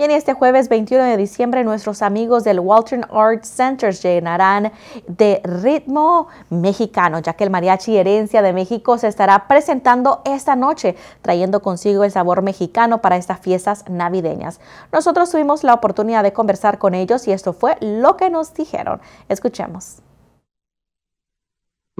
Bien, este jueves 21 de diciembre nuestros amigos del Walton Arts Center llenarán de ritmo mexicano, ya que el mariachi Herencia de México se estará presentando esta noche, trayendo consigo el sabor mexicano para estas fiestas navideñas. Nosotros tuvimos la oportunidad de conversar con ellos y esto fue lo que nos dijeron. Escuchemos.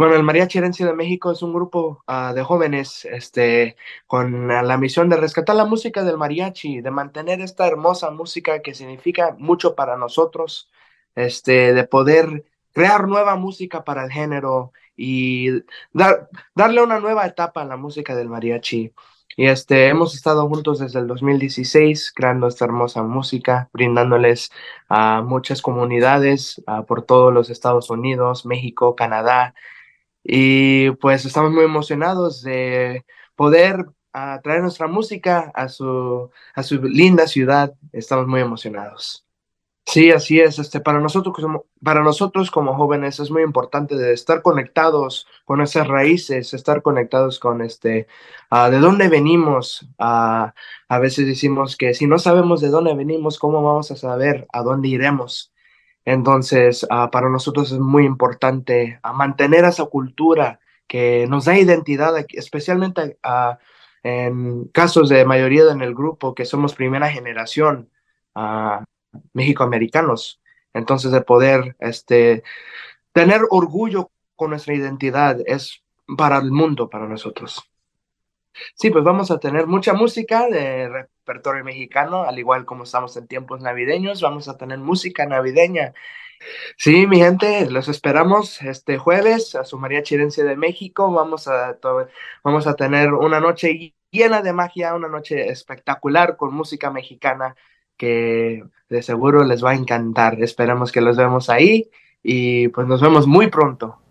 Bueno, el Mariachi Herencia de México es un grupo ah, de jóvenes este, con la misión de rescatar la música del mariachi, de mantener esta hermosa música que significa mucho para nosotros, este, de poder crear nueva música para el género y darle una nueva etapa a la música del mariachi. Y este, hemos estado juntos desde el 2016 creando esta hermosa música, brindándoles a muchas comunidades ah, por todos los Estados Unidos, México, Canadá, y pues estamos muy emocionados de poder ah, traer nuestra música a su, a su linda ciudad. Estamos muy emocionados. Sí, así es. Este, para, nosotros, como, para nosotros como jóvenes es muy importante de estar conectados con esas raíces, estar conectados con este, ah, de dónde venimos. Ah, a veces decimos que si no sabemos de dónde venimos, ¿cómo vamos a saber a dónde iremos? Entonces, ah, para nosotros es muy importante ah, mantener esa cultura que nos da identidad, especialmente ah, en casos de mayoría en el grupo que somos primera generación mexicoamericanos. Entonces, de poder este, tener orgullo con nuestra identidad es para el mundo, para nosotros. Sí, pues vamos a tener mucha música de repertorio mexicano, al igual como estamos en tiempos navideños, vamos a tener música navideña. Sí, mi gente, los esperamos este jueves a su María Chirencia de México. Vamos a, vamos a tener una noche llena de magia, una noche espectacular con música mexicana que de seguro les va a encantar. Esperamos que los vemos ahí y pues nos vemos muy pronto.